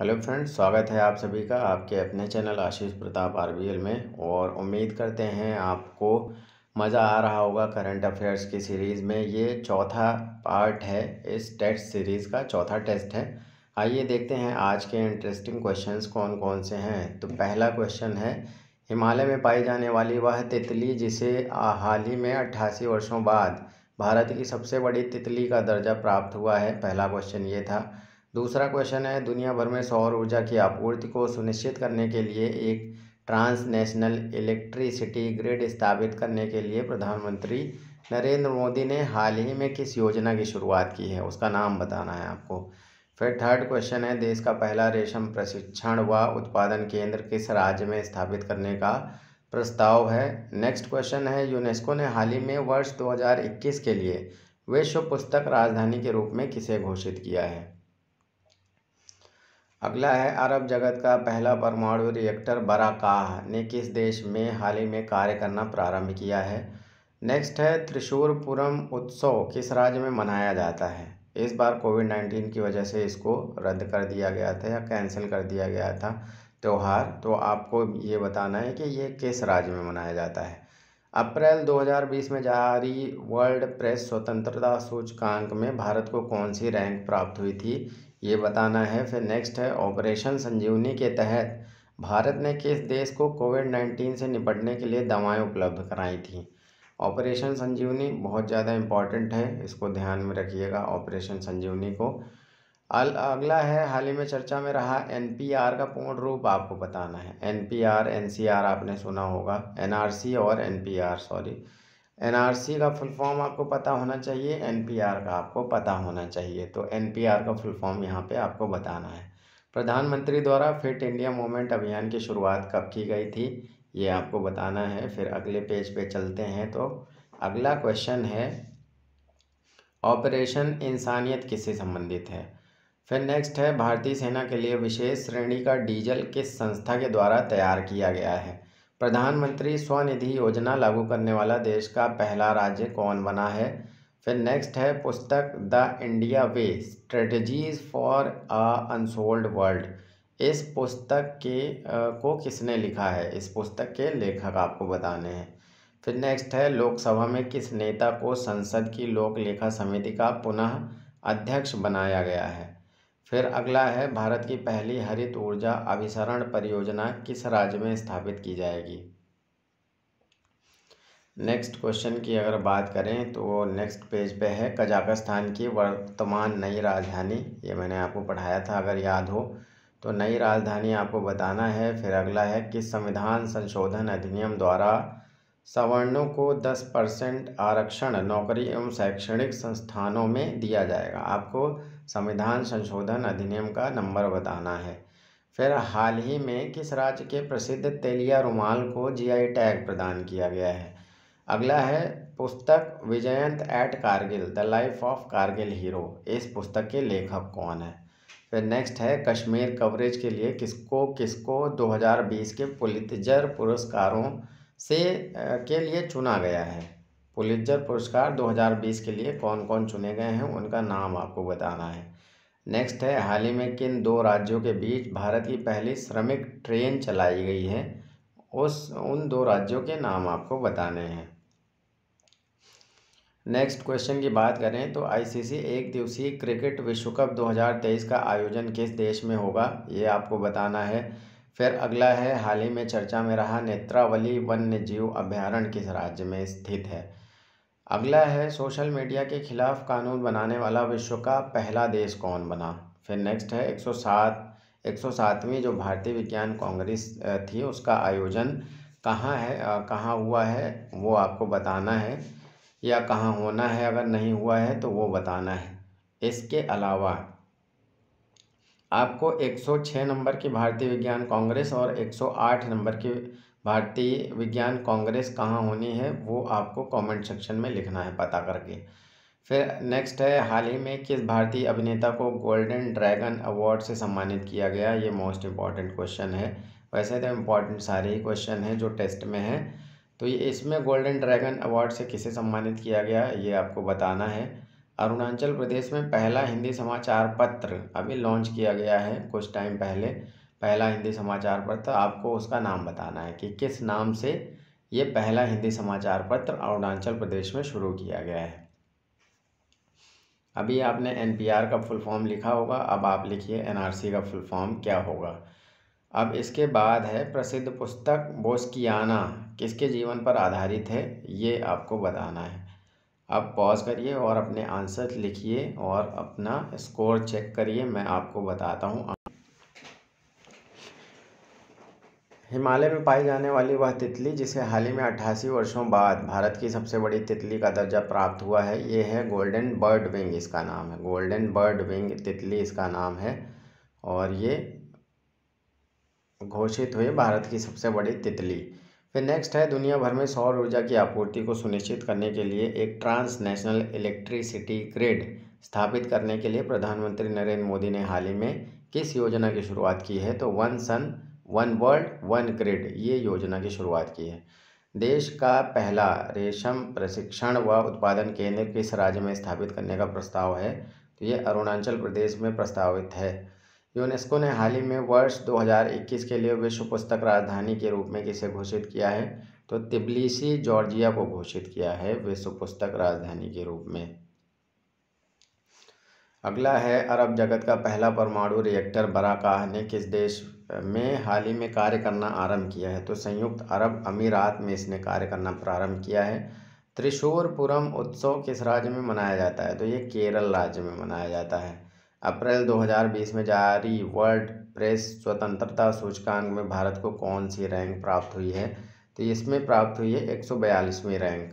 hello friends स्वागत है आप सभी का आपके अपने चैनल आशीष प्रताप आरबीएल में और उम्मीद करते हैं आपको मज़ा आ रहा होगा करंट अफेयर्स की सीरीज़ में ये चौथा पार्ट है इस टेस्ट सीरीज़ का चौथा टेस्ट है आइए देखते हैं आज के इंटरेस्टिंग क्वेश्चंस कौन कौन से हैं तो पहला क्वेश्चन है हिमालय में पाई जाने वाली वह तितली जिसे हाल ही में अट्ठासी वर्षों बाद भारत की सबसे बड़ी तितली का दर्जा प्राप्त हुआ है पहला क्वेश्चन ये था दूसरा क्वेश्चन है दुनिया भर में सौर ऊर्जा की आपूर्ति को सुनिश्चित करने के लिए एक ट्रांसनेशनल इलेक्ट्रिसिटी ग्रिड स्थापित करने के लिए प्रधानमंत्री नरेंद्र मोदी ने हाल ही में किस योजना की शुरुआत की है उसका नाम बताना है आपको फिर थर्ड क्वेश्चन है देश का पहला रेशम प्रशिक्षण व उत्पादन केंद्र किस राज्य में स्थापित करने का प्रस्ताव है नेक्स्ट क्वेश्चन है यूनेस्को ने हाल ही में वर्ष 2021 के लिए विश्व पुस्तक राजधानी के रूप में किसे घोषित किया है अगला है अरब जगत का पहला परमाणु रिएक्टर बराका ने किस देश में हाल ही में कार्य करना प्रारंभ किया है नेक्स्ट है त्रिशूरपुरम उत्सव किस राज्य में मनाया जाता है इस बार कोविड नाइन्टीन की वजह से इसको रद्द कर दिया गया था या कैंसिल कर दिया गया था त्यौहार तो आपको ये बताना है कि ये किस राज्य में मनाया जाता है अप्रैल 2020 में जारी वर्ल्ड प्रेस स्वतंत्रता सूचकांक में भारत को कौन सी रैंक प्राप्त हुई थी ये बताना है फिर नेक्स्ट है ऑपरेशन संजीवनी के तहत भारत ने किस देश को कोविड नाइन्टीन से निपटने के लिए दवाएं उपलब्ध कराई थी ऑपरेशन संजीवनी बहुत ज़्यादा इम्पॉर्टेंट है इसको ध्यान में रखिएगा ऑपरेशन संजीवनी को अल अगला है हाल ही में चर्चा में रहा एनपीआर का पूर्ण रूप आपको बताना है एनपीआर एनसीआर आपने सुना होगा एनआरसी और एनपीआर सॉरी एनआरसी का फुल फॉर्म आपको पता होना चाहिए एनपीआर का आपको पता होना चाहिए तो एनपीआर का फुल फॉर्म यहाँ पे आपको बताना है प्रधानमंत्री द्वारा फिट इंडिया मूवमेंट अभियान की शुरुआत कब की गई थी ये आपको बताना है फिर अगले पेज पे चलते हैं तो अगला क्वेश्चन है ऑपरेशन इंसानियत किससे संबंधित है फिर नेक्स्ट है भारतीय सेना के लिए विशेष श्रेणी का डीजल किस संस्था के द्वारा तैयार किया गया है प्रधानमंत्री स्वनिधि योजना लागू करने वाला देश का पहला राज्य कौन बना है फिर नेक्स्ट है पुस्तक the India way strategies for a unsold world इस पुस्तक के आ, को किसने लिखा है इस पुस्तक के लेखक आपको बताने हैं फिर नेक्स्ट है लोकसभा में किस नेता को संसद की लोक लेखा समिति का पुनः अध्यक्ष बनाया गया है फिर अगला है भारत की पहली हरित ऊर्जा अभिसरण परियोजना किस राज्य में स्थापित की जाएगी नेक्स्ट क्वेश्चन की अगर बात करें तो नेक्स्ट पेज पे है कजाकिस्तान की वर्तमान नई राजधानी ये मैंने आपको पढ़ाया था अगर याद हो तो नई राजधानी आपको बताना है फिर अगला है किस संविधान संशोधन अधिनियम द्वारा सवर्णों को 10 परसेंट आरक्षण नौकरी एवं शैक्षणिक संस्थानों में दिया जाएगा आपको संविधान संशोधन अधिनियम का नंबर बताना है फिर हाल ही में किस राज्य के प्रसिद्ध तेलिया रुमाल को जीआई टैग प्रदान किया गया है अगला है पुस्तक Vijyant at Kargil the life of Kargil hero इस पुस्तक के लेखक कौन है फिर नेक्स्ट है कश्मीर कवरेज के लिए किसको किसको 2020 के पुलितजर पुरस्कारों से के लिए चुना गया है पुलिजर पुरस्कार 2020 के लिए कौन कौन चुने गए हैं उनका नाम आपको बताना है नेक्स्ट है हाल ही में किन दो राज्यों के बीच भारत की पहली श्रमिक ट्रेन चलाई गई है उस उन दो राज्यों के नाम आपको बताने हैं नेक्स्ट क्वेश्चन की बात करें तो आईसीसी एक दिवसीय क्रिकेट विश्व कप 2023 का आयोजन किस देश में होगा ये आपको बताना है फिर अगला है हाल ही में चर्चा में रहा नेत्रावली वन्य जीव अभ्यारण्य किस राज्य में स्थित है अगला है सोशल मीडिया के खिलाफ कानून बनाने वाला विश्व का पहला देश कौन बना फिर नेक्स्ट है 107 107वीं जो भारतीय विज्ञान कांग्रेस थी उसका आयोजन कहाँ है कहाँ हुआ है वो आपको बताना है या कहाँ होना है अगर नहीं हुआ है तो वो बताना है इसके अलावा आपको 106 नंबर की भारतीय विज्ञान कांग्रेस और 108 नंबर की भारतीय विज्ञान कांग्रेस कहाँ होनी है वो आपको कमेंट सेक्शन में लिखना है पता करके फिर नेक्स्ट है हाल ही में किस भारतीय अभिनेता को गोल्डन ड्रैगन अवार्ड से सम्मानित किया गया ये मोस्ट इम्पॉर्टेंट क्वेश्चन है वैसे तो इम्पॉर्टेंट सारे ही क्वेश्चन हैं जो टेस्ट में हैं तो ये इसमें गोल्डन ड्रैगन अवार्ड से किसे सम्मानित किया गया ये आपको बताना है अरुणाचल प्रदेश में पहला हिंदी समाचार पत्र अभी लॉन्च किया गया है कुछ टाइम पहले पहला हिंदी समाचार पत्र आपको उसका नाम बताना है कि किस नाम से ये पहला हिंदी समाचार पत्र अरुणाचल प्रदेश में शुरू किया गया है अभी आपने एन का फुल फॉर्म लिखा होगा अब आप लिखिए एन का फुल फॉर्म क्या होगा अब इसके बाद है प्रसिद्ध पुस्तक बोस्कियाना किसके जीवन पर आधारित है ये आपको बताना है आप पॉज करिए और अपने आंसर लिखिए और अपना स्कोर चेक करिए मैं आपको बताता हूँ हिमालय में पाई जाने वाली वह तितली जिसे हाल ही में अट्ठासी वर्षों बाद भारत की सबसे बड़ी तितली का दर्जा प्राप्त हुआ है ये है गोल्डन बर्ड विंग इसका नाम है गोल्डन बर्ड विंग तितली इसका नाम है और ये घोषित हुई भारत की सबसे बड़ी तितली फिर नेक्स्ट है दुनिया भर में सौर ऊर्जा की आपूर्ति को सुनिश्चित करने के लिए एक ट्रांस नेशनल इलेक्ट्रिसिटी ग्रिड स्थापित करने के लिए प्रधानमंत्री नरेंद्र मोदी ने हाल ही में किस योजना की शुरुआत की है तो one sun one world one grid ये योजना की शुरुआत की है देश का पहला रेशम प्रशिक्षण व उत्पादन केंद्र किस राज्य में स्थापित करने का प्रस्ताव है तो ये अरुणाचल प्रदेश में प्रस्तावित है यूनेस्को ने हाल ही में वर्ष 2021 के लिए विश्व पुस्तक राजधानी के रूप में किसे घोषित किया है तो तिबलीसी जॉर्जिया को घोषित किया है विश्व पुस्तक राजधानी के रूप में अगला है अरब जगत का पहला परमाणु रिएक्टर बराकाह ने किस देश में हाल ही में कार्य करना आरंभ किया है तो संयुक्त अरब अमीरात में इसने कार्य करना प्रारंभ किया है त्रिशूरपुरम उत्सव किस राज्य में मनाया जाता है तो ये केरल राज्य में मनाया जाता है अप्रैल 2020 में जारी वर्ल्ड प्रेस स्वतंत्रता सूचकांक में भारत को कौन सी रैंक प्राप्त हुई है तो इसमें प्राप्त हुई है एक रैंक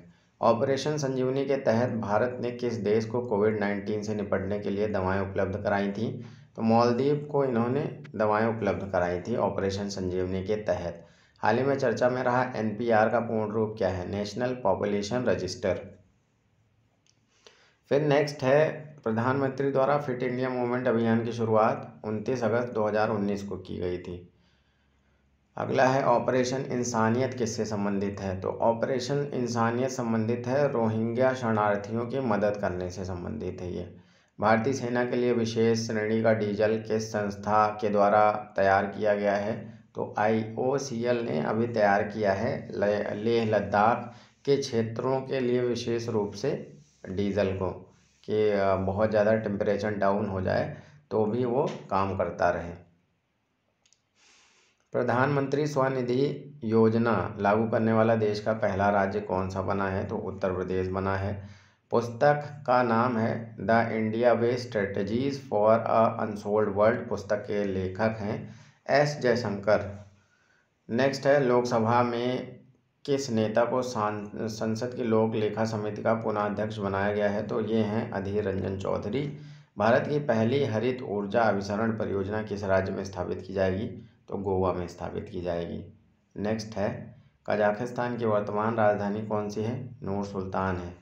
ऑपरेशन संजीवनी के तहत भारत ने किस देश को कोविड 19 से निपटने के लिए दवाएं उपलब्ध कराई थी तो मालदीव को इन्होंने दवाएं उपलब्ध कराई थी ऑपरेशन संजीवनी के तहत हाल ही में चर्चा में रहा एन का पूर्ण रूप क्या है नेशनल पॉपुलेशन रजिस्टर फिर नेक्स्ट है प्रधानमंत्री द्वारा फिट इंडिया मूवमेंट अभियान की शुरुआत 29 अगस्त 2019 को की गई थी अगला है ऑपरेशन इंसानियत किससे संबंधित है तो ऑपरेशन इंसानियत संबंधित है रोहिंग्या शरणार्थियों की मदद करने से संबंधित है ये भारतीय सेना के लिए विशेष श्रेणी का डीजल किस संस्था के द्वारा तैयार किया गया है तो आई ने अभी तैयार किया है लेह लद्दाख के क्षेत्रों के लिए विशेष रूप से डीजल को कि बहुत ज़्यादा टेम्परेचर डाउन हो जाए तो भी वो काम करता रहे प्रधानमंत्री स्वनिधि योजना लागू करने वाला देश का पहला राज्य कौन सा बना है तो उत्तर प्रदेश बना है पुस्तक का नाम है the India way strategies for a unsold world पुस्तक के लेखक हैं एस जयशंकर नेक्स्ट है लोकसभा में किस नेता को संसद की लोक लेखा समिति का पुनः अध्यक्ष बनाया गया है तो ये हैं अधीर रंजन चौधरी भारत की पहली हरित ऊर्जा अभिसरण परियोजना किस राज्य में स्थापित की जाएगी तो गोवा में स्थापित की जाएगी नेक्स्ट है कजाकिस्तान की वर्तमान राजधानी कौन सी है नूर सुल्तान है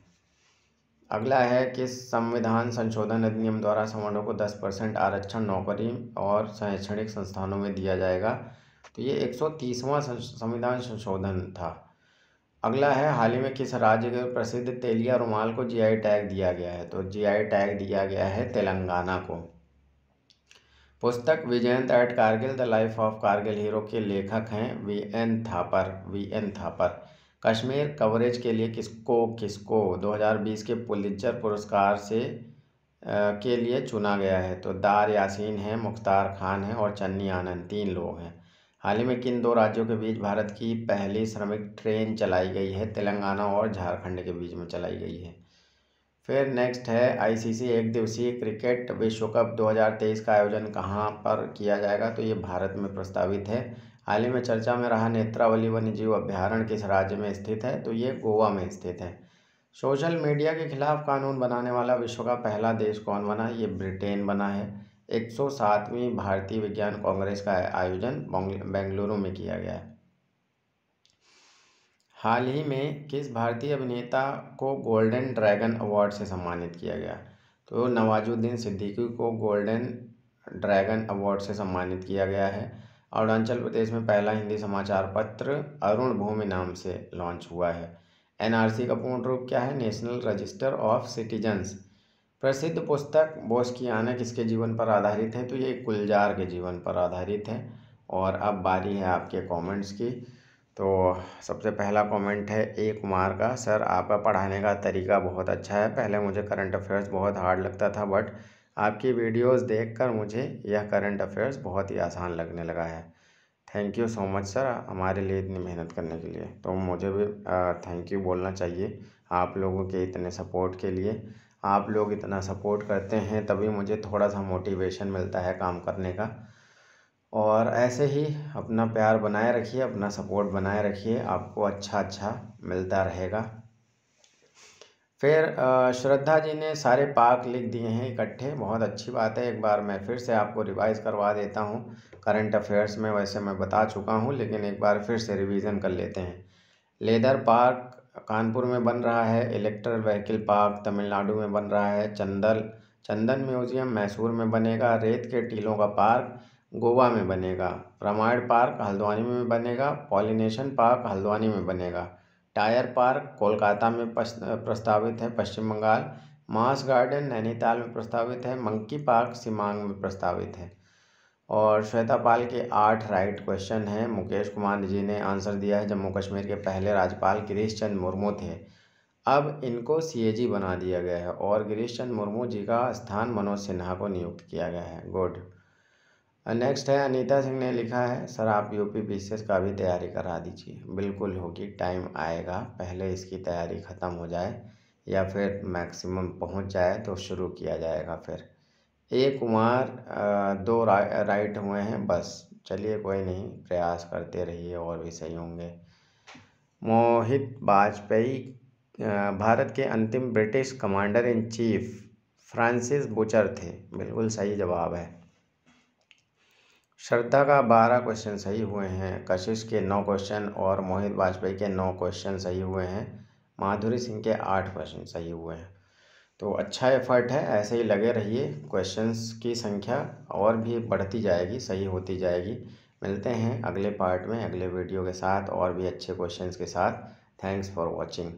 अगला है कि संविधान संशोधन अधिनियम द्वारा सवर्णों को 10 परसेंट आरक्षण नौकरी और शैक्षणिक संस्थानों में दिया जाएगा तो ये 130वां संविधान संशोधन था अगला है हाल ही में किस राज्य के प्रसिद्ध तेलिया रुमाल को जीआई टैग दिया गया है तो जीआई टैग दिया गया है तेलंगाना को पुस्तक Vijyant at Kargil the life of Kargil hero के लेखक हैं V N Thapar V N Thapar Kashmir coverage के लिए किसको किसको 2020 के पुलिचर पुरस्कार से के लिए चुना गया है तो दार यासीन है मुख्तार खान है और चन्नी आनंद तीन लोग हैं हाल ही में किन दो राज्यों के बीच भारत की पहली श्रमिक ट्रेन चलाई गई है तेलंगाना और झारखंड के बीच में चलाई गई है फिर नेक्स्ट है आईसीसी एक दिवसीय क्रिकेट विश्व कप 2023 का आयोजन कहाँ पर किया जाएगा तो ये भारत में प्रस्तावित है हाल ही में चर्चा में रहा नेत्रावली वन्यजीव अभ्यारण्य किस राज्य में स्थित है तो ये गोवा में स्थित है सोशल मीडिया के खिलाफ कानून बनाने वाला विश्व का पहला देश कौन बना ये ब्रिटेन बना है एक सौ सातवीं भारतीय विज्ञान कांग्रेस का आयोजन बेंगलुरु में किया गया है हाल ही में किस भारतीय अभिनेता को गोल्डन ड्रैगन अवार्ड से सम्मानित किया गया तो नवाजुद्दीन सिद्दीकी को गोल्डन ड्रैगन अवार्ड से सम्मानित किया गया है अरुणाचल प्रदेश में पहला हिंदी समाचार पत्र अरुण भूमि नाम से लॉन्च हुआ है एनआरसी का पूर्ण रूप क्या है नेशनल रजिस्टर ऑफ सिटीजन्स प्रसिद्ध पुस्तक बोस की आना किसके जीवन पर आधारित है तो ये गुलजार के जीवन पर आधारित है और अब बारी है आपके कमेंट्स की तो सबसे पहला कमेंट है ए कुमार का सर आपका पढ़ाने का तरीका बहुत अच्छा है पहले मुझे करंट अफेयर्स बहुत हार्ड लगता था बट आपकी वीडियोस देखकर मुझे यह करंट अफेयर्स बहुत ही आसान लगने लगा है thank you so much sir हमारे लिए इतनी मेहनत करने के लिए तो मुझे भी थैंक यू बोलना चाहिए आप लोगों के इतने सपोर्ट के लिए आप लोग इतना सपोर्ट करते हैं तभी मुझे थोड़ा सा मोटिवेशन मिलता है काम करने का और ऐसे ही अपना प्यार बनाए रखिए अपना सपोर्ट बनाए रखिए आपको अच्छा अच्छा मिलता रहेगा फिर श्रद्धा जी ने सारे पाक लिख दिए हैं इकट्ठे बहुत अच्छी बात है एक बार मैं फिर से आपको रिवाइज़ करवा देता हूँ करंट अफेयर्स में वैसे मैं बता चुका हूँ लेकिन एक बार फिर से रिवीजन कर लेते हैं लेदर पार्क कानपुर में बन रहा है इलेक्ट्रल व्हीकल पार्क तमिलनाडु में बन रहा है चंदल चंदन म्यूजियम मैसूर में बनेगा रेत के टीलों का पार्क गोवा में बनेगा रामायण पार्क हल्द्वानी में बनेगा पॉलिनेशन पार्क हल्द्वानी में बनेगा टायर पार्क कोलकाता में प्रस्तावित है पश्चिम बंगाल मास गार्डन नैनीताल में प्रस्तावित है मंकी पार्क सिमांग में प्रस्तावित है और श्वेता पाल के आठ राइट क्वेश्चन हैं मुकेश कुमार जी ने आंसर दिया है जम्मू कश्मीर के पहले राज्यपाल गिरीश चंद्र मुर्मू थे अब इनको सीएजी बना दिया गया है और गिरीश चंद्र मुर्मू जी का स्थान मनोज सिन्हा को नियुक्त किया गया है गुड नेक्स्ट है अनीता सिंह ने लिखा है सर आप यूपी पी का भी तैयारी करा दीजिए बिल्कुल होगी टाइम आएगा पहले इसकी तैयारी ख़त्म हो जाए या फिर मैक्सिमम पहुंच जाए तो शुरू किया जाएगा फिर एक कुमार दो रा, राइट हुए हैं बस चलिए कोई नहीं प्रयास करते रहिए और भी सही होंगे मोहित वाजपेयी भारत के अंतिम British commander in chief Francis Bucher थे बिल्कुल सही जवाब है श्रद्धा का बारह क्वेश्चन सही हुए हैं कशिश के नौ क्वेश्चन और मोहित वाजपेयी के नौ क्वेश्चन सही हुए हैं माधुरी सिंह के आठ क्वेश्चन सही हुए हैं तो अच्छा एफर्ट है ऐसे ही लगे रहिए क्वेश्चंस की संख्या और भी बढ़ती जाएगी सही होती जाएगी मिलते हैं अगले पार्ट में अगले वीडियो के साथ और भी अच्छे क्वेश्चंस के साथ थैंक्स फॉर वॉचिंग